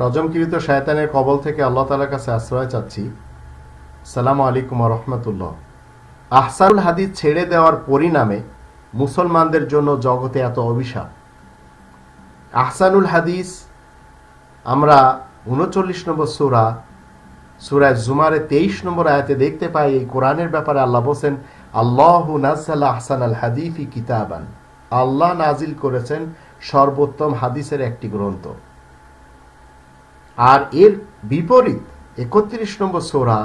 রজমকৃত শায়তানের কবল থেকে আল্লাহ তালার কাছে আশ্রয় চাচ্ছি সালাম আলাইকুম রহমতুল্লাহ আহসারুল হাদিদ ছেড়ে দেওয়ার পরিণামে মুসলমানদের জন্য জগতে এত অভিশাপ আহসানুল হাদিস আমরা উনচল্লিশ নম্বর সুরা সুরায় জুমারে তেইশ নম্বর আয়াতে দেখতে পাই এই কোরআনের ব্যাপারে আল্লাহ বসেন আল্লাহ নাজাল্লাহ আহসান আল হাদিফি কিতাবান আল্লাহ নাজিল করেছেন সর্বোত্তম হাদিসের একটি গ্রন্থ আর এর বিপরীত একত্রিশ নম্বর সোরা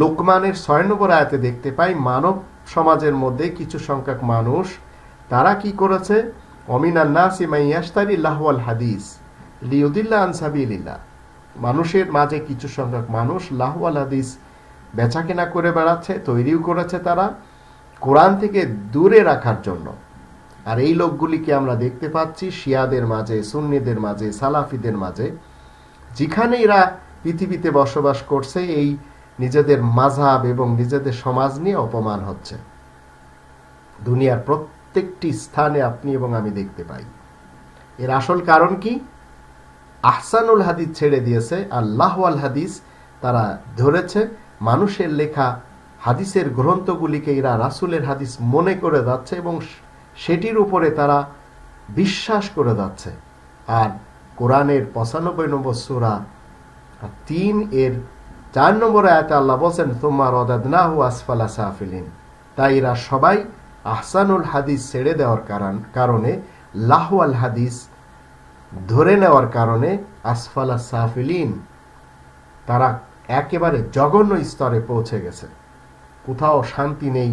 লোকমানের ছয় নম্বর আয়াতে দেখতে পাই মানব সমাজের মধ্যে কিছু সংখ্যক মানুষ তারা কি করেছে অমিনান্নাসি মাইয়াস্তারি লাহওয়াল হাদিস লিউদিল্লা আনসাবিল্লা মানুষের মাঝে কিছু সংখ্যক মানুষ লাহওয়াল হাদিস বেচা কেনা করে বেড়াচ্ছে তৈরিও করেছে তারা কোরআন থেকে দূরে রাখার জন্য আর এই লোকগুলিকে আমরা দেখতে পাচ্ছি শিয়াদের মাঝে সুন্নিদের মাঝে সালাফিদের মাঝে যেখানে এরা পৃথিবীতে বসবাস করছে এই নিজেদের মাঝাব এবং নিজেদের সমাজ নিয়ে অপমান হচ্ছে দুনিয়ার প্রত্যেকটি স্থানে আপনি এবং আমি দেখতে পাই এর আসল কারণ কি আহসানুল হাদিস ছেড়ে দিয়েছে আল্লাহ আল হাদিস তারা ধরেছে মানুষের লেখা হাদিসের গ্রন্থগুলিকে এরা রাসুলের হাদিস মনে করে যাচ্ছে এবং সেটির উপরে তারা বিশ্বাস করে যাচ্ছে আর কোরআনের পঁচানব্বই নম্বর সুরা তিন এর চার নম্বর আয়তে আল্লাহ বলছেন তোমার অদাদনাহু আসফালা সাহফিলিন তাই এরা সবাই আহসানুল হাদিস ছেড়ে দেওয়ার কারণ কারণে লাহু আল হাদিস ধরে নেওয়ার কারণে আসফালা সাহফিলিন তারা একেবারে জঘন্য স্তরে পৌঁছে গেছে কোথাও শান্তি নেই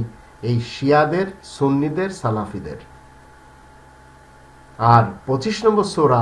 এই শিয়াদের সুন্নিদের সালাফিদের আর পঁচিশ নম্বর সোরা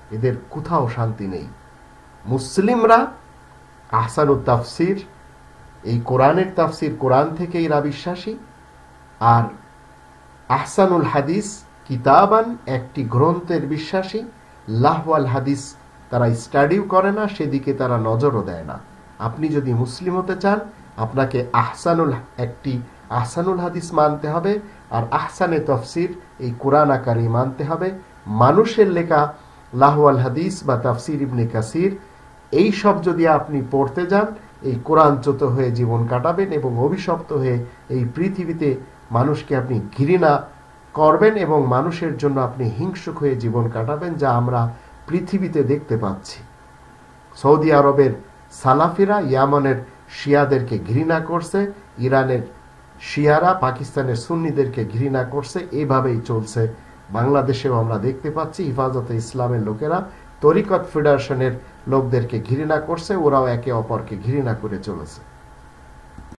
এদের কোথাও শান্তি নেই মুসলিমরা আহসানু তাফসির এই কোরআনের তাফসির কোরআন থেকে এরা বিশ্বাসী আর আহসানুল হাদিস কিতাবান একটি গ্রন্থের বিশ্বাসী লাহওয়াল হাদিস তারা স্টাডিও করে না সেদিকে তারা নজরও দেয় না আপনি যদি মুসলিম হতে চান আপনাকে আহসানুল একটি আহসানুল হাদিস মানতে হবে আর আহসানে তফসির এই কোরআন আকারেই মানতে হবে মানুষের লেখা লাহওয়াল হাদিস বা তাফসির ইবনে কাসির এই সব যদি আপনি পড়তে যান এই কোরআনচ্যুত হয়ে জীবন কাটাবেন এবং অভিশপ্ত হয়ে এই পৃথিবীতে মানুষকে আপনি ঘৃণা করবেন এবং মানুষের জন্য আপনি হিংসুক হয়ে জীবন কাটাবেন যা আমরা পৃথিবীতে দেখতে পাচ্ছি সৌদি আরবের সালাফিরা ইয়ামনের শিয়াদেরকে ঘৃণা করছে ইরানের শিয়ারা পাকিস্তানের সুন্নিদেরকে ঘৃণা করছে এভাবেই চলছে বাংলাদেশেও আমরা দেখতে পাচ্ছি হিফাজতে ইসলামের লোকেরা তরিকত ফেডারেশনের লোকদেরকে ঘৃণা করছে ওরাও একে অপরকে ঘৃণা করে চলেছে